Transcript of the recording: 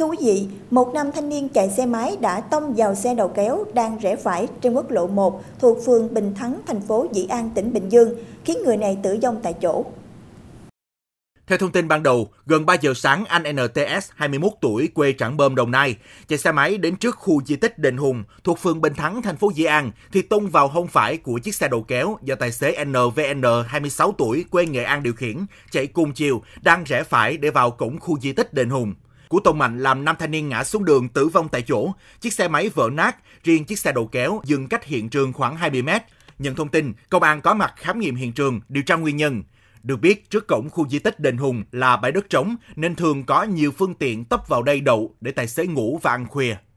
Thú vị, một nam thanh niên chạy xe máy đã tông vào xe đầu kéo đang rẽ phải trên quốc lộ 1 thuộc phường Bình Thắng, thành phố Dĩ An, tỉnh Bình Dương, khiến người này tử vong tại chỗ. Theo thông tin ban đầu, gần 3 giờ sáng, anh NTS, 21 tuổi, quê Trảng Bơm, Đồng Nai, chạy xe máy đến trước khu di tích Đền Hùng thuộc phường Bình Thắng, thành phố Di An thì tông vào hông phải của chiếc xe đầu kéo do tài xế NVN, 26 tuổi, quê Nghệ An điều khiển, chạy cùng chiều, đang rẽ phải để vào cổng khu di tích Đền Hùng của tông mạnh làm nam thanh niên ngã xuống đường tử vong tại chỗ, chiếc xe máy vỡ nát, riêng chiếc xe đầu kéo dừng cách hiện trường khoảng 20 mét. Nhận thông tin, công an có mặt khám nghiệm hiện trường, điều tra nguyên nhân. Được biết, trước cổng khu di tích Đền Hùng là bãi đất trống nên thường có nhiều phương tiện tấp vào đây đậu để tài xế ngủ và ăn khuya.